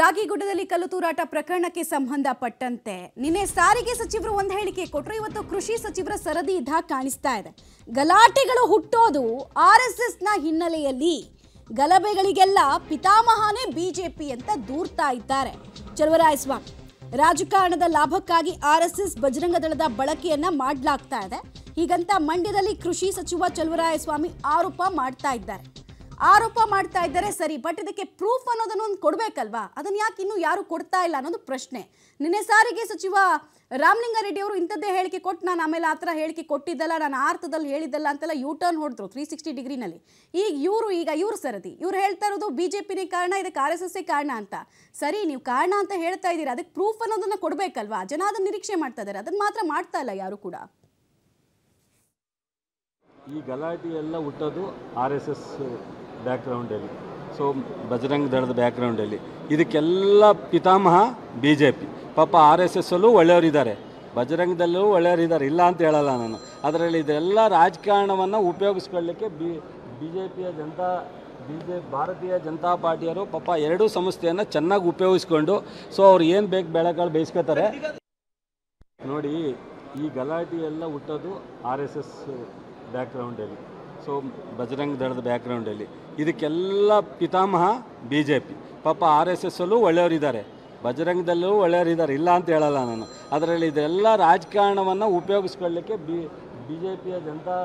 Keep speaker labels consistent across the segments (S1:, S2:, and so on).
S1: ರಾಗಿಗುಡ್ಡದಲ್ಲಿ ಕಲ್ಲು ತೂರಾಟ ಪ್ರಕರಣಕ್ಕೆ ಸಂಬಂಧಪಟ್ಟಂತೆ ನಿನ್ನೆ ಸಾರಿಗೆ ಸಚಿವರು ಒಂದು ಹೇಳಿಕೆ ಕೊಟ್ಟರು ಇವತ್ತು ಕೃಷಿ ಸಚಿವರ ಸರದಿ ಇದ್ದ ಕಾಣಿಸ್ತಾ ಇದೆ ಗಲಾಟೆಗಳು ಹುಟ್ಟೋದು ಆರ್ ಎಸ್ ಎಸ್ನ ಹಿನ್ನೆಲೆಯಲ್ಲಿ ಗಲಭೆಗಳಿಗೆಲ್ಲ ಪಿತಾಮಹನೇ ಬಿಜೆಪಿ ಅಂತ ದೂರ್ತಾ ಇದ್ದಾರೆ ಚಲುವರಾಯಸ್ವಾಮಿ ರಾಜಕಾರಣದ ಲಾಭಕ್ಕಾಗಿ ಆರ್ ಎಸ್ ಎಸ್ ಬಜರಂಗ ದಳದ ಬಳಕೆಯನ್ನ ಮಾಡಲಾಗ್ತಾ ಇದೆ ಹೀಗಂತ ಮಂಡ್ಯದಲ್ಲಿ ಕೃಷಿ ಸಚಿವ ಚಲುವರಾಯಸ್ವಾಮಿ ಆರೋಪ ಮಾಡ್ತಾ ಇದ್ದಾರೆ ಆರೋಪ ಮಾಡ್ತಾ ಇದ್ದಾರೆ ಸರಿ ಬಟ್ ಇದಕ್ಕೆ ಪ್ರೂಫ್ ಅನ್ನೋದನ್ನು ಒಂದು ಕೊಡಬೇಕಲ್ವಾ ಅದನ್ನ ಯಾಕೆ ಇನ್ನೂ ಯಾರು ಕೊಡ್ತಾ ಇಲ್ಲ ಅನ್ನೋದು ಪ್ರಶ್ನೆ ನಿನ್ನೆ ಸಾರಿಗೆ ಸಚಿವ ರಾಮಲಿಂಗಾರೆಡ್ಡಿ ಅವರು ಇಂಥದ್ದೇ ಹೇಳಿಕೆ ಕೊಟ್ಟು ನಾನು ಆಮೇಲೆ ಆ ಥರ ಹೇಳಿಕೆ ಕೊಟ್ಟಿದ್ದಲ್ಲ ನಾನು ಆರ್ಥದಲ್ಲಿ ಹೇಳಿದ್ದಲ್ಲ ಅಂತೆಲ್ಲ ಯೂ ಟರ್ನ್ ಹೊಡೆದ್ರು ತ್ರೀ ಸಿಕ್ಸ್ಟಿ ಡಿಗ್ರಿನಲ್ಲಿ ಈಗ ಇವರು ಈಗ ಇವರು ಸರದಿ ಇವ್ರು ಹೇಳ್ತಾ ಇರೋದು ಬಿ ಜೆ ಪಿನೇ ಕಾರಣ ಇದಕ್ಕೆ ಆರ್ ಎಸ್ ಎಸ್ಸೇ ಕಾರಣ ಅಂತ ಸರಿ ನೀವು ಕಾರಣ ಅಂತ ಹೇಳ್ತಾ ಇದ್ದೀರಾ ಅದಕ್ಕೆ ಪ್ರೂಫ್ ಅನ್ನೋದನ್ನು ಕೊಡಬೇಕಲ್ವಾ ಜನ ಅದನ್ನು ನಿರೀಕ್ಷೆ ಮಾಡ್ತಾ ಇದ್ದಾರೆ ಅದನ್ನು ಮಾತ್ರ ಮಾಡ್ತಾ ಇಲ್ಲ ಯಾರು ಕೂಡ
S2: ಈ ಗಲಾಟೆ ಎಲ್ಲ ಹುಟ್ಟೋದು ಆರ್ ಎಸ್ ಎಸ್ ಬ್ಯಾಕ್ಗ್ರೌಂಡಲ್ಲಿ ಸೊ ಬಜರಂಗ್ ದಳದ ಬ್ಯಾಕ್ಗ್ರೌಂಡಲ್ಲಿ ಇದಕ್ಕೆಲ್ಲ ಪಿತಾಮಹ ಬಿ ಜೆ ಪಿ ಪಾಪ ಆರ್ ಎಸ್ ಎಸ್ಸಲ್ಲೂ ಒಳ್ಳೆಯವರಿದ್ದಾರೆ ಬಜರಂಗದಲ್ಲೂ ಒಳ್ಳೆಯವರಿದ್ದಾರೆ ಇಲ್ಲ ಅಂತ ಹೇಳಲ್ಲ ನಾನು ಅದರಲ್ಲಿ ಇದೆಲ್ಲ ರಾಜಕಾರಣವನ್ನು ಉಪಯೋಗಿಸ್ಕೊಳ್ಳಿಕ್ಕೆ ಬಿ ಬಿ ಜೆ ಪಿಯ ಜನತಾ ಬಿ ಜೆ ಭಾರತೀಯ ಜನತಾ ಪಾರ್ಟಿಯವರು ಪಾಪ ಎರಡೂ ಸಂಸ್ಥೆಯನ್ನು ಚೆನ್ನಾಗಿ ಉಪಯೋಗಿಸ್ಕೊಂಡು ಸೊ ಅವ್ರು ಏನು ಬೇಕು ಬೆಳೆಗಳು ಬೇಯಿಸ್ಕೋತಾರೆ ನೋಡಿ ಈ ಗಲಾಟೆ ಎಲ್ಲ ಹುಟ್ಟೋದು ಆರ್ ಎಸ್ ಎಸ್ ಬ್ಯಾಕ್ಗ್ರೌಂಡಲ್ಲಿ ಸೊ ಬಜರಂಗ ದಳದ ಬ್ಯಾಕ್ಗ್ರೌಂಡಲ್ಲಿ ಇದಕ್ಕೆಲ್ಲ ಪಿತಾಮಹ ಬಿ ಜೆ ಪಿ ಪಾಪ ಆರ್ ಎಸ್ ಎಸ್ಸಲ್ಲೂ ಒಳ್ಳೆಯವರಿದ್ದಾರೆ ಬಜರಂಗದಲ್ಲೂ ಒಳ್ಳೆಯವರಿದ್ದಾರೆ ಇಲ್ಲ ಅಂತ ಹೇಳಲ್ಲ ನಾನು ಅದರಲ್ಲಿ ಇದೆಲ್ಲ ರಾಜಕಾರಣವನ್ನು ಉಪಯೋಗಿಸ್ಕೊಳ್ಳಿಕ್ಕೆ ಬಿ ಬಿ ಜೆ ಪಿಯ ಜನತಾ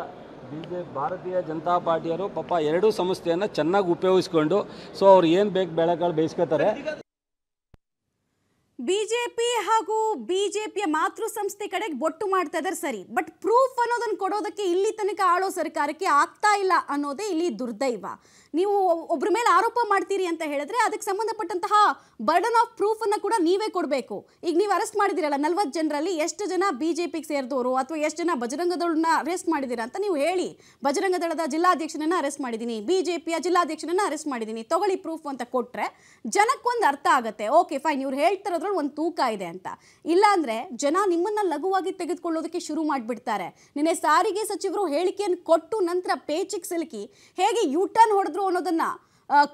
S2: ಬಿ ಜೆ ಭಾರತೀಯ ಜನತಾ ಪಾರ್ಟಿಯವರು ಪಾಪ ಎರಡೂ ಸಂಸ್ಥೆಯನ್ನು ಚೆನ್ನಾಗಿ ಉಪಯೋಗಿಸ್ಕೊಂಡು ಸೊ ಅವ್ರು ಏನು ಬೇಕು ಬೆಳೆಗಳು ಬೇಯಿಸ್ಕೋತಾರೆ
S1: ಬಿಜೆಪಿ ಹಾಗೂ ಬಿಜೆಪಿಯ ಮಾತೃ ಸಂಸ್ಥೆ ಕಡೆಗೆ ಒಟ್ಟು ಮಾಡ್ತಾ ಇದ್ದಾರೆ ಸರಿ ಬಟ್ ಪ್ರೂಫ್ ಅನ್ನೋದನ್ನ ಕೊಡೋದಕ್ಕೆ ಇಲ್ಲಿ ತನಕ ಆಳೋ ಸರ್ಕಾರಕ್ಕೆ ಆಗ್ತಾ ಇಲ್ಲ ಅನ್ನೋದೇ ಇಲ್ಲಿ ದುರ್ದೈವ ನೀವು ಒಬ್ಬರ ಮೇಲೆ ಆರೋಪ ಮಾಡ್ತೀರಿ ಅಂತ ಹೇಳಿದ್ರೆ ಅದಕ್ಕೆ ಸಂಬಂಧಪಟ್ಟಂತಹ ಬರ್ಡನ್ ಆಫ್ ಅನ್ನ ಕೂಡ ನೀವೇ ಕೊಡಬೇಕು ಈಗ ನೀವು ಅರೆಸ್ಟ್ ಮಾಡಿದಿರಲ್ಲ ನಲ್ವತ್ತು ಜನರಲ್ಲಿ ಎಷ್ಟು ಜನ ಬಿಜೆಪಿಗೆ ಸೇರಿದವರು ಅಥವಾ ಎಷ್ಟು ಜನ ಬಜರಂಗದಳನ್ನ ಅರೆಸ್ಟ್ ಮಾಡಿದಿರ ಅಂತ ನೀವು ಹೇಳಿ ಬಜರಂಗದಳದ ಜಿಲ್ಲಾಧ್ಯಕ್ಷನನ್ನು ಅರೆಸ್ಟ್ ಮಾಡಿದ್ದೀನಿ ಬಿಜೆಪಿಯ ಜೆ ಅರೆಸ್ಟ್ ಮಾಡಿದ್ದೀನಿ ತಗೊಳ್ಳಿ ಪ್ರೂಫ್ ಅಂತ ಕೊಟ್ಟರೆ ಜನಕ್ಕೊಂದು ಅರ್ಥ ಆಗುತ್ತೆ ಓಕೆ ಫೈನ್ ಇವ್ರು ಹೇಳ್ತಿರೋದು ಒಂದು ತೂಕ ಇದೆ ಅಂತ ಅಂದ್ರೆ ಜನ ನಿಮ್ಮನ್ನ ಲಘುವಾಗಿ ತೆಗೆದುಕೊಳ್ಳೋದಕ್ಕೆ ಶುರು ಮಾಡಿಬಿಡ್ತಾರೆ ನಿನ್ನೆ ಸಾರಿಗೆ ಸಚಿವರು ಹೇಳಿಕೆಯನ್ನು ಕೊಟ್ಟು ನಂತರ ಪೇಚಿಗೆ ಸಿಲುಕಿ ಹೇಗೆ ಯು ಟರ್ನ್ ಹೊಡೆದ್ರು ಅನ್ನೋದನ್ನ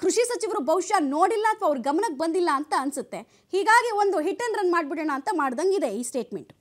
S1: ಕೃಷಿ ಸಚಿವರು ಬಹುಶಃ ನೋಡಿಲ್ಲ ಅಥವಾ ಅವ್ರ ಗಮನಕ್ಕೆ ಬಂದಿಲ್ಲ ಅಂತ ಅನ್ಸುತ್ತೆ ಹೀಗಾಗಿ ಒಂದು ಹಿಟ್ ಆ್ಯಂಡ್ ರನ್ ಮಾಡಿಬಿಡೋಣ ಅಂತ ಮಾಡ್ದಂಗಿದೆ ಈ ಸ್ಟೇಟ್ಮೆಂಟ್